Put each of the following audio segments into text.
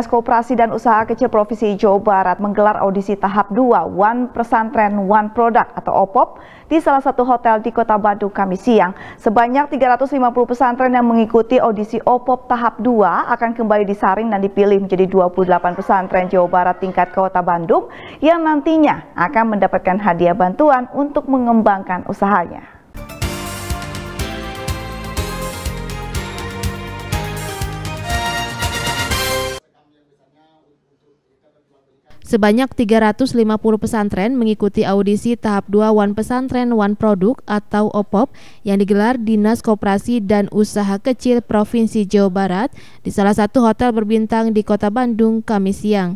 Dinas Koperasi dan Usaha Kecil Provinsi Jawa Barat menggelar audisi tahap 2 One Pesantren One Product atau OPOP di salah satu hotel di Kota Bandung kami siang. Sebanyak 350 pesantren yang mengikuti audisi OPOP tahap 2 akan kembali disaring dan dipilih menjadi 28 pesantren Jawa Barat tingkat Kota Bandung yang nantinya akan mendapatkan hadiah bantuan untuk mengembangkan usahanya. Sebanyak 350 pesantren mengikuti audisi tahap 2 One Pesantren One Produk atau OPOP yang digelar Dinas Koperasi dan Usaha Kecil Provinsi Jawa Barat di salah satu hotel berbintang di Kota Bandung Kamis siang.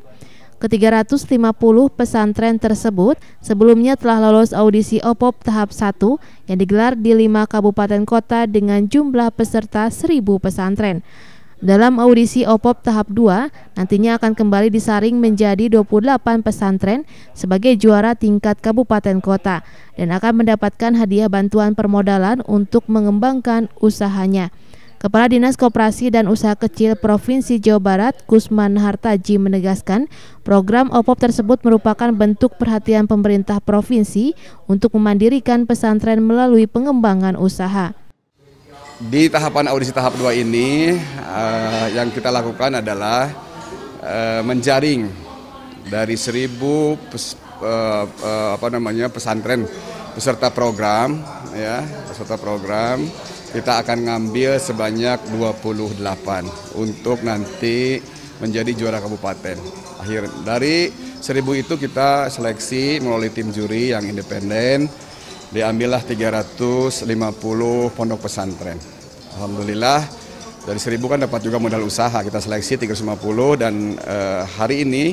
Ke-350 pesantren tersebut sebelumnya telah lolos audisi OPOP tahap 1 yang digelar di lima kabupaten kota dengan jumlah peserta 1000 pesantren. Dalam audisi OPOP tahap 2, nantinya akan kembali disaring menjadi 28 pesantren sebagai juara tingkat kabupaten kota dan akan mendapatkan hadiah bantuan permodalan untuk mengembangkan usahanya. Kepala Dinas Koperasi dan Usaha Kecil Provinsi Jawa Barat, Kusman Hartaji menegaskan, program OPOP tersebut merupakan bentuk perhatian pemerintah provinsi untuk memandirikan pesantren melalui pengembangan usaha. Di tahapan audisi tahap 2 ini uh, yang kita lakukan adalah uh, menjaring dari seribu pes, uh, uh, apa namanya pesantren peserta program ya peserta program kita akan ngambil sebanyak 28 untuk nanti menjadi juara kabupaten. Akhir dari seribu itu kita seleksi melalui tim juri yang independen diambillah 350 pondok pesantren. Alhamdulillah dari 1000 kan dapat juga modal usaha. Kita seleksi 350 dan eh, hari ini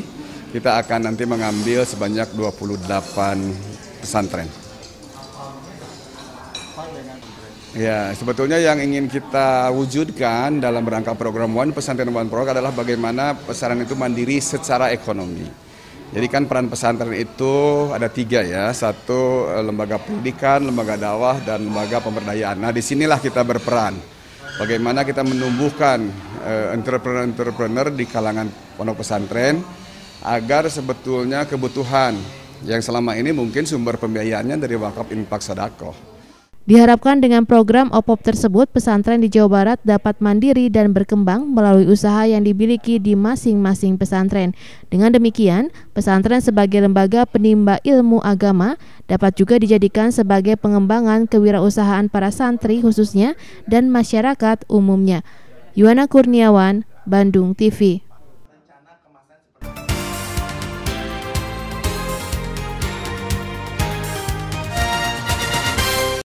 kita akan nanti mengambil sebanyak 28 pesantren. Ya, sebetulnya yang ingin kita wujudkan dalam rangka program One Pesantren One Program adalah bagaimana pesantren itu mandiri secara ekonomi. Jadi kan peran pesantren itu ada tiga ya, satu eh, lembaga pendidikan, lembaga dakwah, dan lembaga pemberdayaan. Nah disinilah kita berperan. Bagaimana kita menumbuhkan eh, entrepreneur-entrepreneur di kalangan pondok pesantren agar sebetulnya kebutuhan yang selama ini mungkin sumber pembiayaannya dari wakaf infak sadakoh. Diharapkan dengan program OPOP tersebut, pesantren di Jawa Barat dapat mandiri dan berkembang melalui usaha yang dimiliki di masing-masing pesantren. Dengan demikian, pesantren sebagai lembaga penimba ilmu agama dapat juga dijadikan sebagai pengembangan kewirausahaan para santri khususnya dan masyarakat umumnya. Yuwana Kurniawan, Bandung TV.